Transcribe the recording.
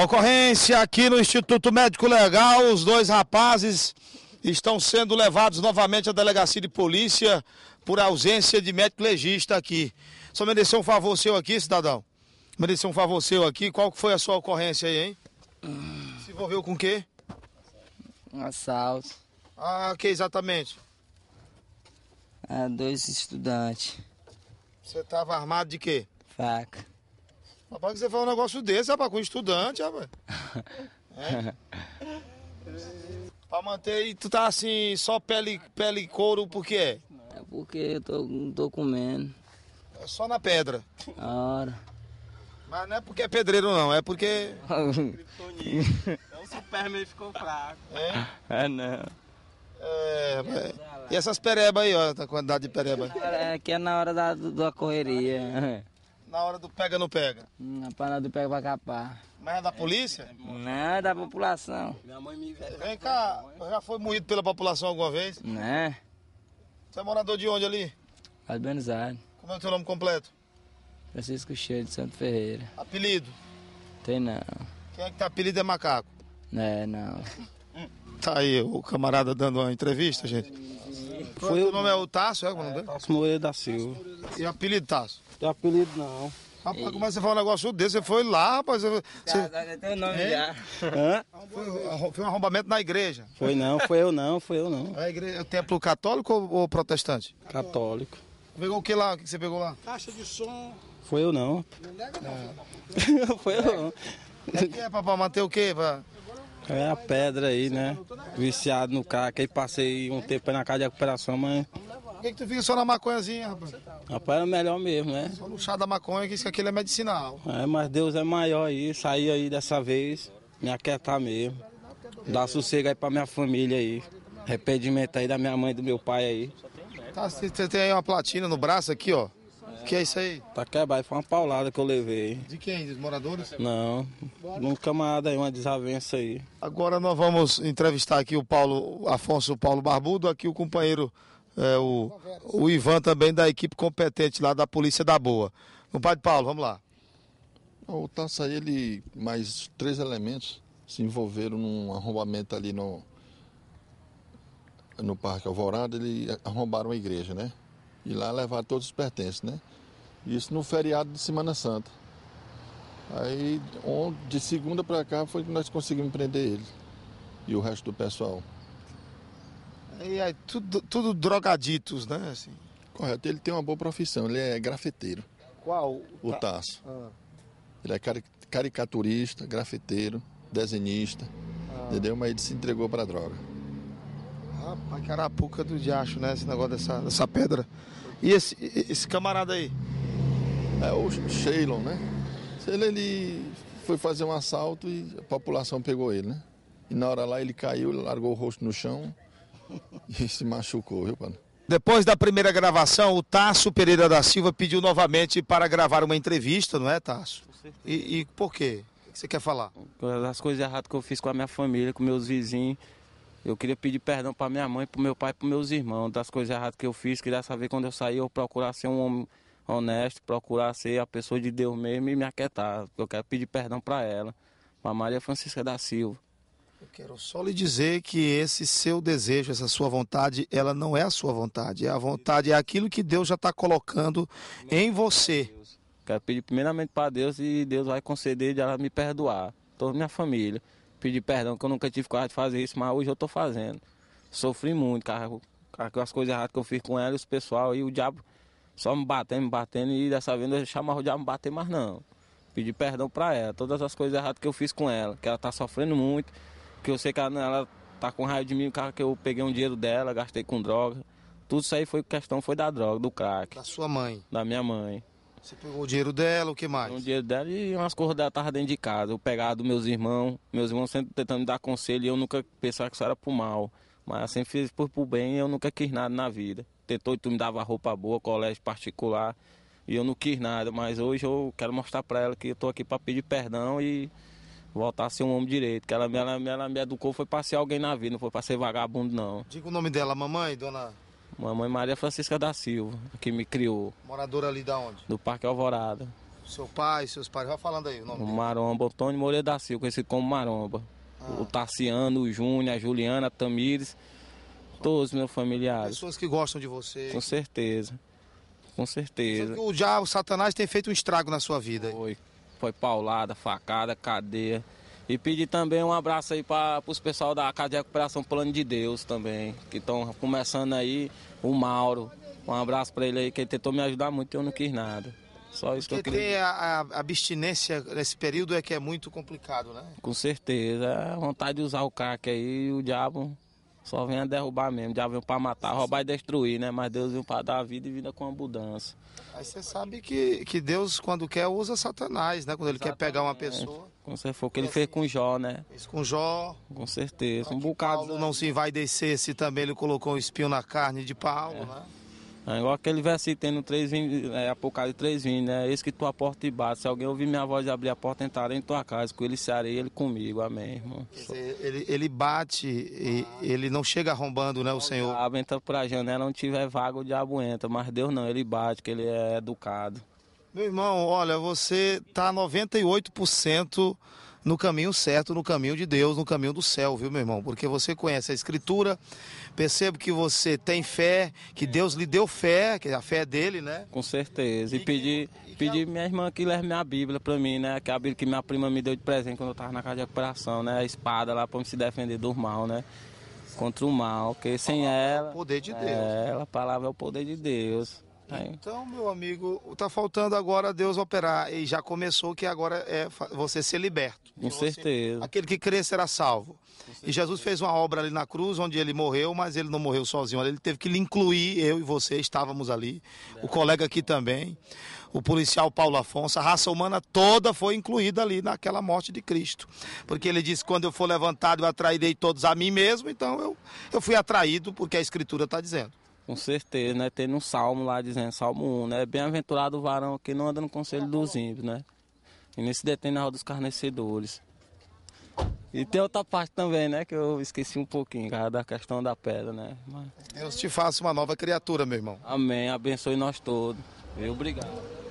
Ocorrência aqui no Instituto Médico Legal, os dois rapazes estão sendo levados novamente à delegacia de polícia por ausência de médico legista aqui. Só mereceu um favor seu aqui, cidadão? Mereceu um favor seu aqui? Qual foi a sua ocorrência aí, hein? Se envolveu com o quê? Um assalto. Ah, que exatamente? Ah, dois estudantes. Você estava armado de quê? Faca. Rapaz, você fala um negócio desse, rapaz, com estudante, rapaz. É. pra manter tu tá assim, só pele, pele e couro, por quê? É porque eu tô, não tô comendo. É só na pedra. Ora. Mas não é porque é pedreiro não, é porque. então é o Superman ficou fraco. É? É não. É, E essas perebas aí, ó, a quantidade de pereba? É que é na hora da, da correria na hora do pega não pega? Hum, na parada do pega vai capar. Mas é da polícia? Não, é da população. Minha mãe me Vem cá, já foi moído pela população alguma vez? Né? Você é morador de onde ali? Lá de Como é o seu nome completo? Francisco Cheiro de Santo Ferreira. Apelido? Tem não. Quem é que tá apelido é macaco? Né, não. Tá aí o camarada dando uma entrevista, gente. Foi o nome é o Tasso, é? é Tasso Moreira da Silva. E apelido Tasso? Tem apelido não. Rapaz, Ei. como é que você fala um negócio desse? Você foi lá, rapaz. Você... Já, já tem o nome é? já. Hã? Foi, foi, um arrombamento na igreja. Foi não, foi eu não, foi eu não. É a igreja, é o templo católico ou, ou protestante? Católico. Pegou o que lá? O que você pegou lá? Caixa de som. Foi eu não. Não deve é. não. É. foi eu não. É que é pra, manter o quê? Pra... É a pedra aí, né? Viciado no crack. Aí passei um tempo na casa de recuperação, mas. Por que, que tu fica só na maconhazinha, rapaz? Rapaz, é melhor mesmo, né? Só no chá da maconha, que isso que aquilo é medicinal. É, mas Deus é maior aí, sair aí dessa vez, me aquietar mesmo. Dar sossego aí pra minha família aí. Arrependimento aí da minha mãe e do meu pai aí. Tá, você tem aí uma platina no braço aqui, ó que é isso aí? Taquebai, foi uma paulada que eu levei. De quem? Dos moradores? Não, um camarada aí, uma desavença aí. Agora nós vamos entrevistar aqui o Paulo Afonso Paulo Barbudo, aqui o companheiro, é, o, o Ivan também da equipe competente lá da Polícia da Boa. o pai de Paulo, vamos lá. O Taça, ele, mais três elementos se envolveram num arrombamento ali no, no Parque Alvorada, eles arrombaram a igreja, né? e lá levar todos os pertences, né? Isso no feriado de Semana Santa. Aí de segunda para cá foi que nós conseguimos prender ele e o resto do pessoal. E aí, tudo, tudo drogaditos, né? Assim. Correto, ele tem uma boa profissão, ele é grafiteiro. Qual? O Tasso. Ah. Ele é caricaturista, grafiteiro, desenhista, ah. entendeu? Mas ele se entregou para a droga. Rapaz, que arapuca do diacho, né? Esse negócio dessa, dessa pedra. E esse, esse camarada aí? É o Sheilon, né? Ele, ele foi fazer um assalto e a população pegou ele, né? E na hora lá ele caiu, largou o rosto no chão e se machucou, viu, mano? Depois da primeira gravação, o Tasso Pereira da Silva pediu novamente para gravar uma entrevista, não é, Tasso? E, e por quê? O que você quer falar? As coisas erradas que eu fiz com a minha família, com meus vizinhos. Eu queria pedir perdão para minha mãe, para meu pai, para meus irmãos das coisas erradas que eu fiz. Queria saber quando eu sair, eu procurar ser um homem honesto, procurar ser a pessoa de Deus mesmo e me aquietar. Eu quero pedir perdão para ela, para Maria Francisca da Silva. Eu quero só lhe dizer que esse seu desejo, essa sua vontade, ela não é a sua vontade. É a vontade, é aquilo que Deus já está colocando em você. Quero pedir primeiramente para Deus e Deus vai conceder de ela me perdoar, toda minha família pedir perdão, que eu nunca tive coragem de fazer isso, mas hoje eu tô fazendo. Sofri muito, cara, cara com as coisas erradas que eu fiz com ela, os pessoal e o diabo só me batendo, me batendo, e dessa vez eu chamava o diabo me bater mais não. Pedir perdão pra ela, todas as coisas erradas que eu fiz com ela, que ela tá sofrendo muito, que eu sei que ela, ela tá com raiva de mim, cara, que eu peguei um dinheiro dela, gastei com droga. Tudo isso aí foi questão foi da droga, do crack. Da sua mãe? Da minha mãe. Você pegou o dinheiro dela, o que mais? O dinheiro dela e umas coisas dela tava dentro de casa. Eu pegava dos meus irmãos, meus irmãos sempre tentando me dar conselho e eu nunca pensava que isso era pro mal. Mas sempre fiz por, por bem e eu nunca quis nada na vida. Tentou e tu me dava roupa boa, colégio particular. E eu não quis nada, mas hoje eu quero mostrar para ela que eu tô aqui para pedir perdão e voltar a ser um homem direito. Que ela, ela, ela me educou, foi para ser alguém na vida, não foi para ser vagabundo, não. Diga o nome dela, mamãe, dona Mamãe Maria Francisca da Silva, que me criou. Moradora ali da onde? Do Parque Alvorada. Seu pai, seus pais, vai falando aí o nome o Maromba, Antônio Moreira da Silva, conhecido como Maromba. Ah. O Tarciano, o Júnior, a Juliana, a Tamires, todos meus familiares. Pessoas que gostam de você. Com certeza. Com certeza. O diabo, o Satanás tem feito um estrago na sua vida. Foi. Foi paulada, facada, cadeia. E pedir também um abraço aí para os pessoal da Casa de Recuperação Plano de Deus também, que estão começando aí, o Mauro. Um abraço para ele aí, que ele tentou me ajudar muito e eu não quis nada. Só isso Porque que eu queria. Ter a, a, abstinência nesse período é que é muito complicado, né? Com certeza. A é vontade de usar o CAC aí, o diabo só venha derrubar mesmo, já vinha para matar, roubar e destruir, né? Mas Deus vem para dar vida e vida com abundância. Aí você sabe que, que Deus, quando quer, usa Satanás, né? Quando ele Exatamente. quer pegar uma pessoa. Com certeza, foi o que ele fez com Jó, né? Fez com Jó. Com certeza, um bocado. Paulo não se descer se também ele colocou um espinho na carne de Paulo, é. né? É igual aquele versículo tem no 3, 20, é, Apocalipse três 20, né? Eis que tua porta te bate. Se alguém ouvir minha voz e abrir a porta, entrarei em tua casa. Com ele se areia ele comigo. Amém, irmão. ele, ele bate, e, ele não chega arrombando, né, o, o Senhor? O diabo entra pra janela, não tiver vaga, o diabo entra. Mas Deus não, ele bate, que ele é educado. Meu irmão, olha, você tá 98% no caminho certo, no caminho de Deus, no caminho do céu, viu, meu irmão? Porque você conhece a Escritura, percebo que você tem fé, que é. Deus lhe deu fé, que é a fé é dele, né? Com certeza. E, e pedir que, e pedi a... minha irmã que leve minha Bíblia para mim, né? Que a Bíblia que minha prima me deu de presente quando eu estava na casa de recuperação, né? A espada lá para me se defender do mal, né? Contra o mal, porque sem ela. É o poder de é, Deus. É, a palavra é o poder de Deus. Então, meu amigo, tá faltando agora Deus operar. E já começou que agora é você ser liberto. Com então, certeza. Assim, aquele que crê será salvo. E Jesus fez uma obra ali na cruz, onde ele morreu, mas ele não morreu sozinho. Ele teve que lhe incluir, eu e você estávamos ali. O colega aqui também, o policial Paulo Afonso. A raça humana toda foi incluída ali naquela morte de Cristo. Porque ele disse: quando eu for levantado, eu atrairei todos a mim mesmo. Então eu, eu fui atraído, porque a Escritura está dizendo. Com certeza, né? Tem um salmo lá dizendo, salmo 1, né? Bem-aventurado o varão que não anda no conselho dos ímpios, né? E nem se detém na roda dos carnecedores. E tem outra parte também, né? Que eu esqueci um pouquinho, cara, da questão da pedra, né? Mas... Deus te faça uma nova criatura, meu irmão. Amém. Abençoe nós todos. obrigado.